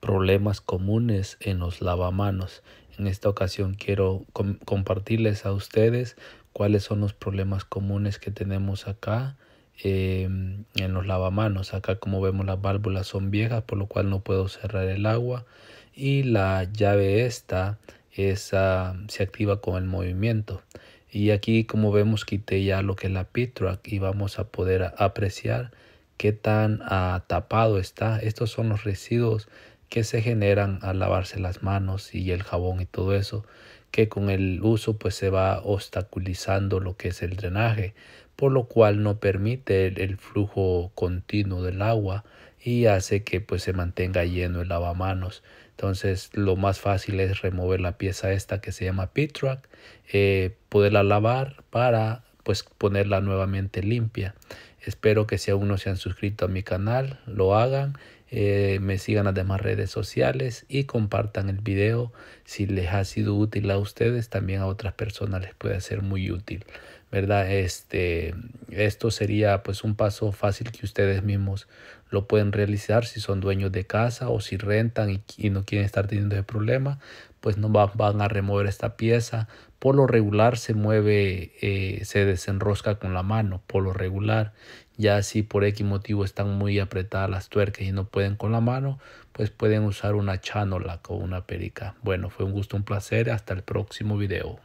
problemas comunes en los lavamanos. En esta ocasión quiero compartirles a ustedes cuáles son los problemas comunes que tenemos acá em, en los lavamanos. Acá como vemos las válvulas son viejas por lo cual no puedo cerrar el agua y la llave esta se activa con el movimiento. Y aquí como vemos quité ya lo que es la pitrack y vamos a poder apreciar qué tan atapado tapado está. Estos son los residuos que se generan al lavarse las manos y el jabón y todo eso, que con el uso pues se va obstaculizando lo que es el drenaje, por lo cual no permite el, flujo continuo del agua y hace que pues se mantenga lleno el lavamanos. Entonces lo más fácil es remover la pieza esta que se llama pitrack, eh, poderla lavar para pues ponerla nuevamente limpia. Espero que si aún no se han suscrito a mi canal, lo hagan eh, me sigan las demás redes sociales y compartan el video si les ha sido útil a ustedes, también a otras personas les puede ser muy útil. ¿Verdad? Este, esto sería pues un paso fácil que ustedes mismos lo pueden realizar si son dueños de casa o si rentan y, no quieren estar teniendo ese problema, pues no van a remover esta pieza. Por lo regular se mueve, eh, se desenrosca con la mano, por lo regular ya si por X motivo están muy apretadas las tuercas y no pueden con la mano, pues pueden usar una chanola o una perica. Bueno, fue un gusto, un placer. Hasta el próximo video.